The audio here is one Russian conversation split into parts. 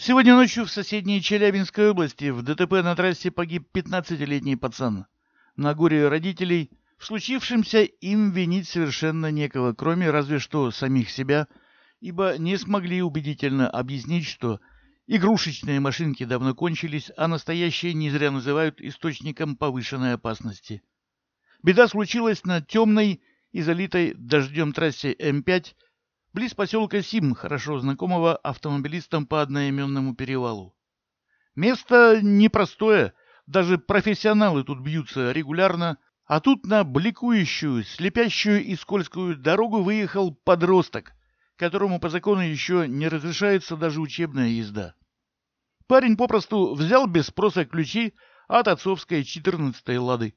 Сегодня ночью в соседней Челябинской области в ДТП на трассе погиб 15-летний пацан. На горе родителей в случившемся им винить совершенно некого, кроме разве что самих себя, ибо не смогли убедительно объяснить, что игрушечные машинки давно кончились, а настоящие не зря называют источником повышенной опасности. Беда случилась на темной и залитой дождем трассе М5, близ поселка Сим, хорошо знакомого автомобилистам по одноименному перевалу. Место непростое, даже профессионалы тут бьются регулярно, а тут на бликующую, слепящую и скользкую дорогу выехал подросток, которому по закону еще не разрешается даже учебная езда. Парень попросту взял без спроса ключи от отцовской 14 лады.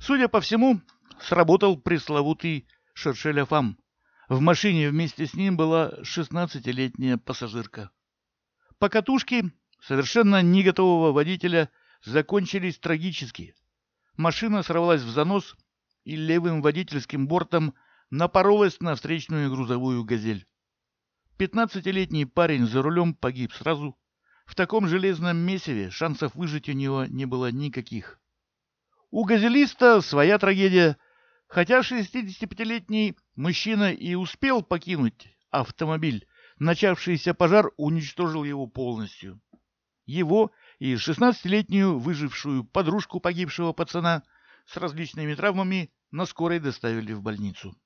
Судя по всему, сработал пресловутый шершеля фам. В машине вместе с ним была 16-летняя пассажирка. Покатушки совершенно не готового водителя закончились трагически. Машина сорвалась в занос и левым водительским бортом напоролась на встречную грузовую «Газель». Пятнадцатилетний парень за рулем погиб сразу. В таком железном месиве шансов выжить у него не было никаких. У «Газелиста» своя трагедия – Хотя 65-летний мужчина и успел покинуть автомобиль, начавшийся пожар уничтожил его полностью. Его и 16-летнюю выжившую подружку погибшего пацана с различными травмами на скорой доставили в больницу.